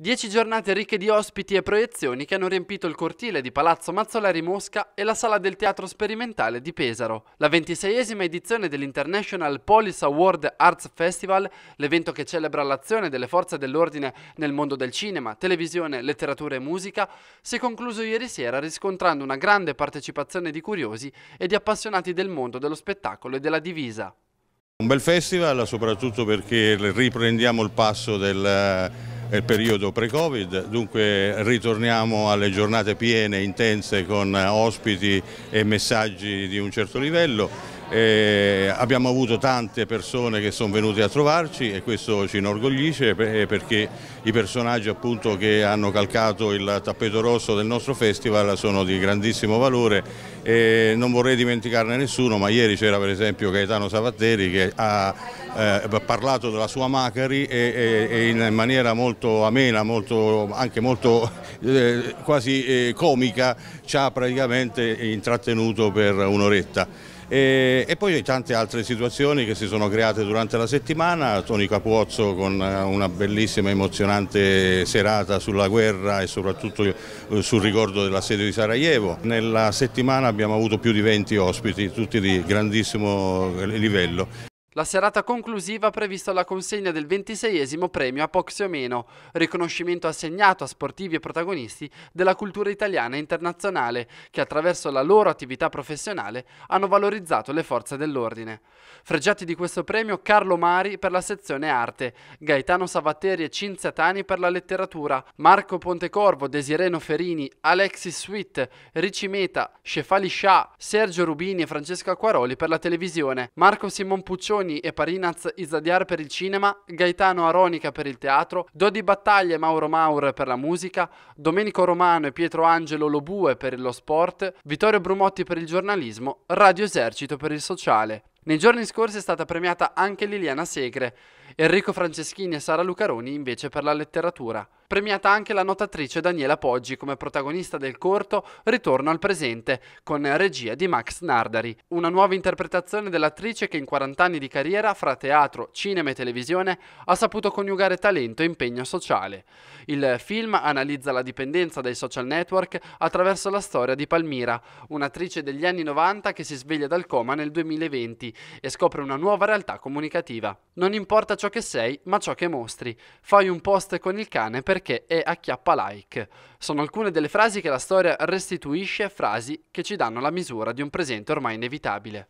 Dieci giornate ricche di ospiti e proiezioni che hanno riempito il cortile di Palazzo Mazzolari Mosca e la sala del Teatro Sperimentale di Pesaro. La ventiseiesima edizione dell'International Police Award Arts Festival, l'evento che celebra l'azione delle forze dell'ordine nel mondo del cinema, televisione, letteratura e musica, si è concluso ieri sera riscontrando una grande partecipazione di curiosi e di appassionati del mondo dello spettacolo e della divisa. Un bel festival soprattutto perché riprendiamo il passo del è il periodo pre-Covid, dunque ritorniamo alle giornate piene, intense con ospiti e messaggi di un certo livello eh, abbiamo avuto tante persone che sono venute a trovarci e questo ci inorgoglisce eh, perché i personaggi appunto che hanno calcato il tappeto rosso del nostro festival sono di grandissimo valore e non vorrei dimenticarne nessuno ma ieri c'era per esempio Gaetano Savatteri che ha eh, parlato della sua Macari e, e, e, in maniera molto amena, molto, anche molto eh, quasi eh, comica ci ha praticamente intrattenuto per un'oretta. E, e, poi tante altre situazioni che si sono create durante la settimana, Toni Capuozzo con eh, una bellissima emozionante serata sulla guerra e soprattutto eh, sul ricordo dell'assedio di Sarajevo. Nella settimana abbiamo avuto più di 20 ospiti, tutti di grandissimo eh, livello la serata conclusiva ha previsto la consegna del ventiseiesimo premio Apoxio Meno, riconoscimento assegnato a sportivi e protagonisti della cultura italiana e internazionale, che attraverso la loro attività professionale hanno valorizzato le forze dell'ordine. Fregiati di questo premio Carlo Mari per la sezione arte, Gaetano Savatteri e Cinzia Tani per la letteratura, Marco Pontecorvo, Desireno Ferini, Alexis Sweet, Ricci Meta, Cefali Scià, Sergio Rubini e Francesco Acquaroli per la televisione, Marco Simon Puccioni Bertoni e Parinaz Izadiar per il cinema, Gaetano Aronica per il teatro, Dodi Battaglia e Mauro Maur per la musica, Domenico Romano e Pietro Angelo Lobue per lo sport, Vittorio Brumotti per il giornalismo, Radio Esercito per il sociale. Nei giorni scorsi è stata premiata anche Liliana Segre, Enrico Franceschini e Sara Lucaroni invece per la letteratura premiata anche la notatrice Daniela Poggi come protagonista del corto Ritorno al presente, con regia di Max Nardari. Una nuova interpretazione dell'attrice che in 40 anni di carriera fra teatro, cinema e televisione ha saputo coniugare talento e impegno sociale. Il film analizza la dipendenza dai social network attraverso la storia di Palmira, un'attrice degli anni 90 che si sveglia dal coma nel 2020 e scopre una nuova realtà comunicativa. Non importa ciò che sei, ma ciò che mostri. Fai un post con il cane per perché e acchiappa like. Sono alcune delle frasi che la storia restituisce, frasi che ci danno la misura di un presente ormai inevitabile.